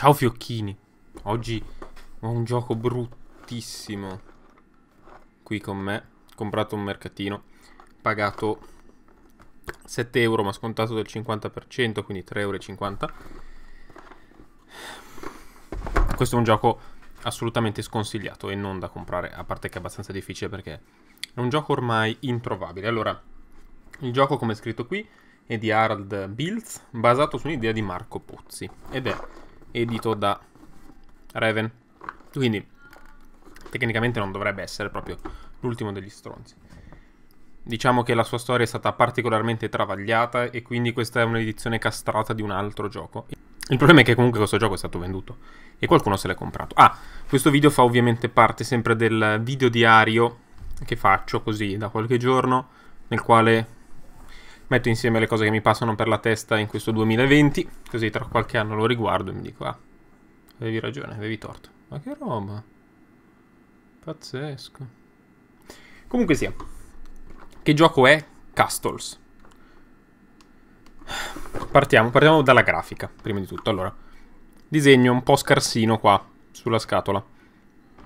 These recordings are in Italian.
Ciao fiocchini. Oggi ho un gioco bruttissimo qui con me. Comprato un mercatino. Pagato 7 euro ma scontato del 50%, quindi 3,50 euro. Questo è un gioco assolutamente sconsigliato e non da comprare, a parte che è abbastanza difficile perché è un gioco ormai introvabile. Allora, il gioco come è scritto qui è di Harald Bills basato su un'idea di Marco Pozzi ed è edito da Raven. Quindi, tecnicamente non dovrebbe essere proprio l'ultimo degli stronzi. Diciamo che la sua storia è stata particolarmente travagliata e quindi questa è un'edizione castrata di un altro gioco. Il problema è che comunque questo gioco è stato venduto e qualcuno se l'è comprato. Ah, questo video fa ovviamente parte sempre del video diario che faccio così da qualche giorno nel quale metto insieme le cose che mi passano per la testa in questo 2020, così tra qualche anno lo riguardo e mi dico, ah, avevi ragione, avevi torto. Ma che roba. Pazzesco. Comunque sia, che gioco è Castles? Partiamo, partiamo dalla grafica, prima di tutto. Allora, disegno un po' scarsino qua, sulla scatola.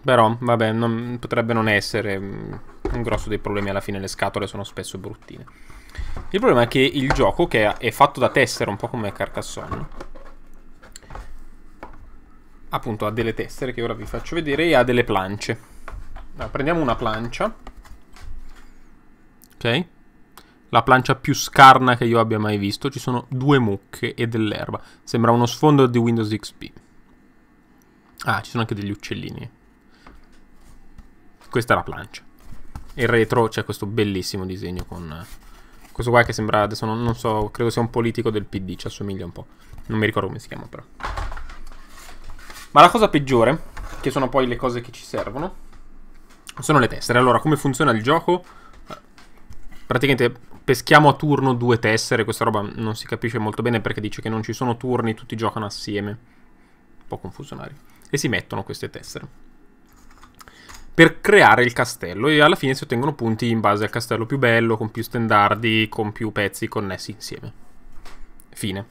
Però, vabbè, non, potrebbe non essere mm, un grosso dei problemi alla fine, le scatole sono spesso bruttine. Il problema è che il gioco, che è fatto da tessere, un po' come Carcassonne, appunto ha delle tessere che ora vi faccio vedere e ha delle planche. Allora, prendiamo una plancia. Ok? La plancia più scarna che io abbia mai visto. Ci sono due mucche e dell'erba. Sembra uno sfondo di Windows XP. Ah, ci sono anche degli uccellini. Questa è la plancia e retro c'è questo bellissimo disegno con questo qua che sembra adesso non, non, so, credo sia un politico del PD, ci assomiglia un po'. Non mi ricordo come si chiama però. Ma la cosa peggiore, che sono poi le cose che ci servono, sono le tessere. Allora, come funziona il gioco? Praticamente peschiamo a turno due tessere, questa roba non si capisce molto bene perché dice che non ci sono turni, tutti giocano assieme. Un po' confusionario. E si mettono queste tessere per creare il castello e alla fine si ottengono punti in base al castello più bello, con più stendardi, con più pezzi connessi insieme. Fine.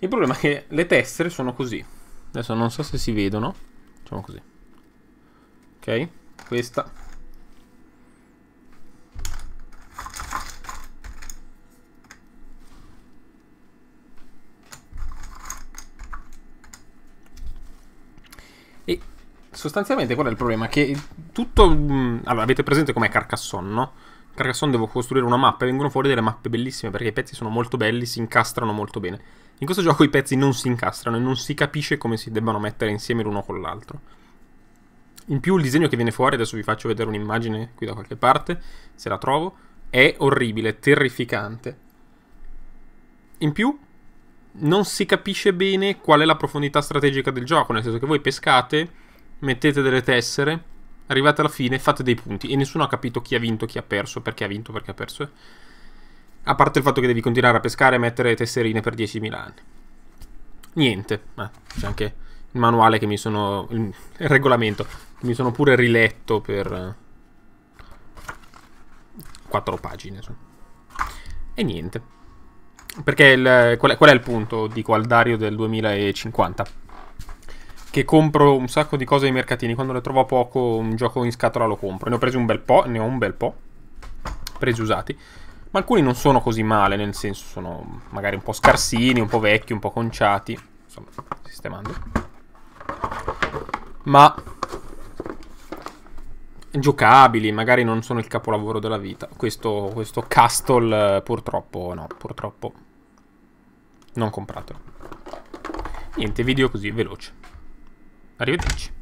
Il problema è che le tessere sono così. Adesso non so se si vedono. Facciamo così. Ok? Questa sostanzialmente qual è il problema? Che tutto... Mh, allora, avete presente com'è Carcassonne, no? Carcassonne devo costruire una mappa e vengono fuori delle mappe bellissime perché i pezzi sono molto belli, si incastrano molto bene. In questo gioco i pezzi non si incastrano e non si capisce come si debbano mettere insieme l'uno con l'altro. In più il disegno che viene fuori, adesso vi faccio vedere un'immagine qui da qualche parte, se la trovo, è orribile, terrificante. In più non si capisce bene qual è la profondità strategica del gioco, nel senso che voi pescate mettete delle tessere, arrivate alla fine, fate dei punti. E nessuno ha capito chi ha vinto, chi ha perso, perché ha vinto, perché ha perso. A parte il fatto che devi continuare a pescare e mettere tesserine per 10.000 anni. Niente. Eh, c'è anche il manuale che mi sono... Il, regolamento. Che mi sono pure riletto per... Eh, quattro pagine, insomma. E niente. Perché il, qual, è, qual è il punto, dico, al Dario del 2050? che compro un sacco di cose ai mercatini. Quando le trovo a poco, un gioco in scatola lo compro. Ne ho presi un bel po', ne ho un bel po'. Presi usati. Ma alcuni non sono così male, nel senso sono magari un po' scarsini, un po' vecchi, un po' conciati. Insomma, sistemando. Ma giocabili, magari non sono il capolavoro della vita. Questo, questo Castle purtroppo no, purtroppo non compratelo. Niente, video così veloce. Arrivederci.